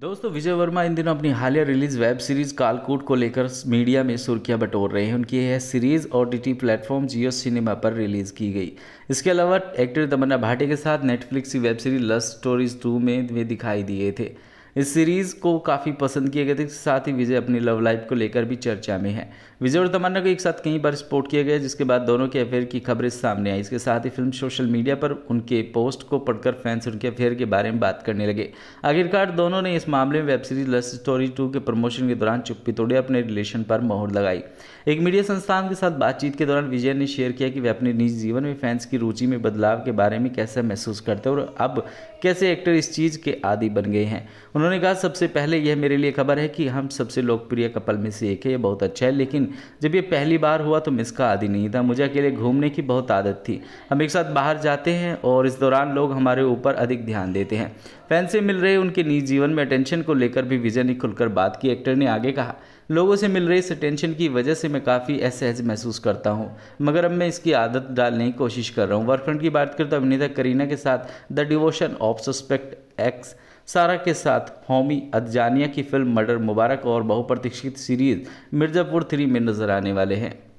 दोस्तों विजय वर्मा इन दिनों अपनी हालिया रिलीज वेब सीरीज कालकूट को लेकर मीडिया में सुर्खियां बटोर रहे हैं उनकी यह सीरीज और डी प्लेटफॉर्म जियो सिनेमा पर रिलीज की गई इसके अलावा एक्टर तमन्ना भाटे के साथ नेटफ्लिक्स की web series love stories two में वे दिखाई दिए थे इस सीरीज़ को काफ़ी पसंद किया गया था साथ ही विजय अपनी लव लाइफ को लेकर भी चर्चा में है विजय और तमन्ना को एक साथ कई बार सपोर्ट किया गया जिसके बाद दोनों के अफेयर की खबरें सामने आई इसके साथ ही फिल्म सोशल मीडिया पर उनके पोस्ट को पढ़कर फैंस उनके अफेयर के बारे में बात करने लगे आखिरकार दोनों ने इस मामले में web series love story two के प्रमोशन के दौरान चुप्पी तोड़े अपने रिलेशन पर मोहर लगाई एक मीडिया संस्थान के साथ बातचीत के दौरान विजय ने शेयर किया कि वे अपने निजी जीवन में फैंस की रुचि में बदलाव के बारे में कैसे महसूस करते हैं और अब कैसे एक्टर इस चीज़ के आदि बन गए हैं उन्होंने कहा सबसे पहले यह मेरे लिए खबर है कि हम सबसे लोकप्रिय कपल में से एक है यह बहुत अच्छा है लेकिन जब यह पहली बार हुआ तो मैं इसका आदि नहीं था मुझे अकेले घूमने की बहुत आदत थी हम एक साथ बाहर जाते हैं और इस दौरान लोग हमारे ऊपर अधिक ध्यान देते हैं फैन से मिल रहे उनके निजी जीवन में अटेंशन को लेकर भी विजय ने खुलकर बात की एक्टर ने आगे कहा लोगों से मिल रही इस अटेंशन की वजह से मैं काफ़ी असहज महसूस करता हूँ मगर अब मैं इसकी आदत डालने की कोशिश कर रहा हूँ वर्कफ्रंट की बात करें तो अभिनेता करीना के साथ the devotion of suspect X Sara के साथ होमी अदजानिया की फिल्म मर्डर मुबारक और बहुप्रतीक्षित सीरीज मिर्ज़ापुर थ्री में नजर आने वाले हैं